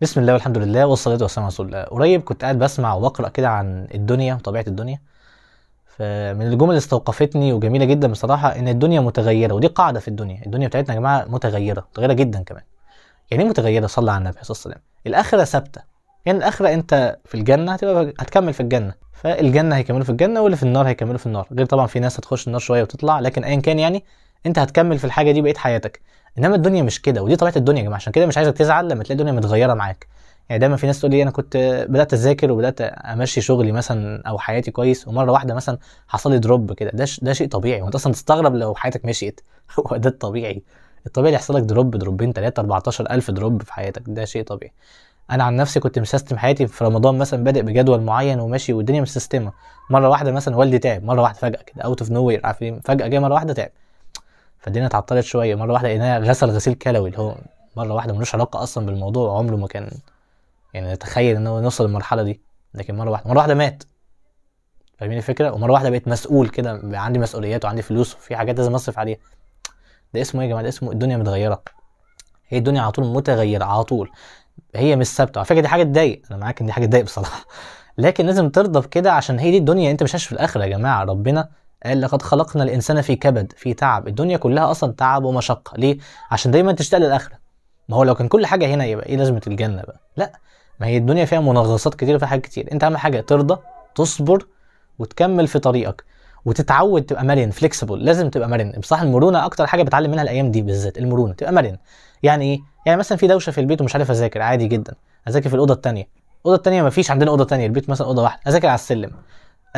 بسم الله والحمد لله والصلاة والسلام على رسول الله قريب كنت قاعد بسمع وبقرأ كده عن الدنيا وطبيعة الدنيا فمن الجمل اللي استوقفتني وجميلة جدا بصراحة إن الدنيا متغيرة ودي قاعدة في الدنيا الدنيا بتاعتنا يا جماعة متغيرة متغيرة جدا كمان يعني ايه متغيرة صلى على النبي عليه الصلاة والسلام الآخرة ثابتة يعني الآخرة أنت في الجنة هتبقى هتكمل في الجنة فالجنة هيكملوا في الجنة واللي في النار هيكملوا في النار غير طبعا في ناس هتخش النار شوية وتطلع لكن أيا كان يعني انت هتكمل في الحاجه دي بقيه حياتك انما الدنيا مش كده ودي طبيعه الدنيا يا جماعه عشان كده مش عايزك تزعل لما تلاقي الدنيا متغيره معاك يعني دايما في ناس تقول لي انا كنت بدات اذاكر وبدات امشي شغلي مثلا او حياتي كويس ومره واحده مثلا حصل لي دروب كده ده ده شيء طبيعي وانت اصلا تستغرب لو حياتك مشيت هو ده الطبيعي الطبيعي اللي يحصل لك دروب دروبين ثلاثه 14000 دروب في حياتك ده شيء طبيعي انا عن نفسي كنت مسيستم حياتي في رمضان مثلا بادئ بجدول معين وماشي والدنيا مسيستمه مره واحده مثلا والدي تعب مره واحده فجاه كده اوت اوف نو وير عارفين فجاه جه مره واحده تعب فالدنيا اتعطلت شويه مره واحده لقيناه غسل غسيل كلوي اللي هو مره واحده ملوش علاقه اصلا بالموضوع عمره ما كان يعني نتخيل ان هو نوصل للمرحله دي لكن مره واحده مره واحده مات فاهمين الفكره ومره واحده بقيت مسؤول كده عندي مسؤوليات وعندي فلوس وفي حاجات لازم اصرف عليها ده اسمه ايه يا جماعه ده اسمه الدنيا متغيره هي الدنيا على طول متغيره على طول هي مش ثابته على فكره دي حاجه تضايق انا معاك ان دي حاجه تضايق بصراحه لكن لازم ترضى بكده عشان هي دي الدنيا انت مش عايش في الاخره يا جماعه ربنا قال آه، لقد خلقنا الانسان في كبد في تعب الدنيا كلها اصلا تعب ومشقه ليه عشان دايما تشتاق للاخره ما هو لو كان كل حاجه هنا يبقى ايه لازمه الجنه بقى لا ما هي الدنيا فيها منغصات كتير وفيها حاجات كتير انت اهم حاجه ترضى تصبر وتكمل في طريقك وتتعود تبقى مرن فليكسيبل لازم تبقى مرن بصراحه المرونه اكتر حاجه بتعلم منها الايام دي بالذات المرونه تبقى مرن يعني ايه يعني مثلا في دوشه في البيت ومش عارف اذاكر عادي جدا اذاكر في الاوضه الثانيه الاوضه الثانيه مفيش عندنا اوضه ثانيه البيت مثلا اوضه واحده اذاكر على السلم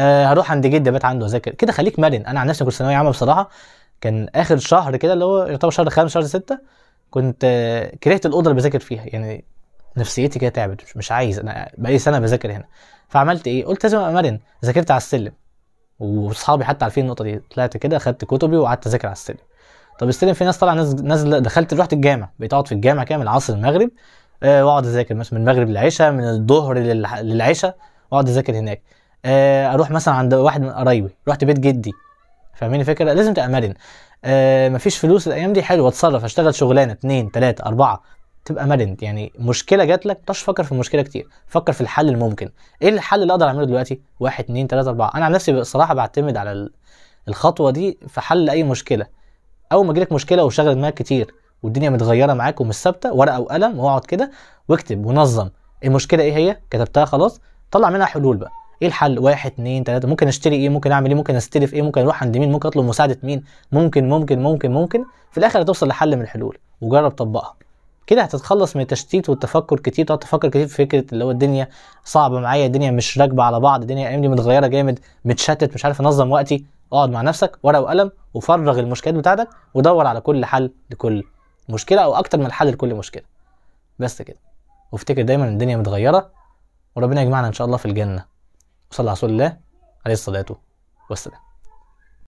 آه، هروح عند جدي بيت عنده اذاكر كده خليك مرن انا عن نفسي كنت ثانويه عامه بصراحه كان اخر شهر كده اللي هو يعتبر شهر خمسة شهر ستة كنت آه، كرهت الاوضه اللي بذاكر فيها يعني نفسيتي كده تعبت مش عايز انا بقالي سنه بذاكر هنا فعملت ايه قلت لازم ابقى مرن ذاكرت على السلم واصحابي حتى عارفين النقطه دي طلعت كده خدت كتبي وقعدت اذاكر على السلم طب السلم في ناس طالعه نازله دخلت رحت الجامع بقيت اقعد في الجامع كده من العصر المغرب آه، واقعد اذاكر مثلا من المغرب للعشاء من الظهر للعشاء واقعد اذاكر هناك آه، اروح مثلا عند واحد من قرايبي رحت بيت جدي فاهمين الفكره لازم تبقى مرن آه مفيش فلوس الايام دي حلو اتصرف اشتغل شغلانه اتنين تلاته اربعه تبقى مرن يعني مشكله جات لك مش فكر في المشكله كتير فكر في الحل الممكن ايه الحل اللي اقدر اعمله دلوقتي واحد اتنين تلاته اربعه انا عن نفسي بصراحه بعتمد على الخطوه دي في حل اي مشكله اول ما جالك مشكله وشغل دماغك كتير والدنيا متغيره معاك ومش ثابته ورقه وقلم واقعد كده واكتب ونظم المشكله ايه هي كتبتها خلاص طلع منها حلول بقى ايه الحل واحد اتنين تلاته ممكن اشتري ايه ممكن اعمل ايه ممكن استلف ايه ممكن اروح عند مين ممكن اطلب مساعده مين ممكن ممكن ممكن ممكن في الاخر هتوصل لحل من الحلول وجرب طبقها كده هتتخلص من التشتيت والتفكر كتير تقعد تفكر كتير في فكره اللي هو الدنيا صعبه معايا الدنيا مش راكبه على بعض الدنيا ايام دي متغيره جامد متشتت مش عارف انظم وقتي اقعد مع نفسك ورقه وقلم وفرغ المشكلات بتاعتك ودور على كل حل لكل مشكله او اكتر من حل لكل مشكله بس كده وافتكر دايما الدنيا متغيره وربنا يجمعنا ان شاء الله في الجنه وصلى على رسول الله عليه الصلاة والسلام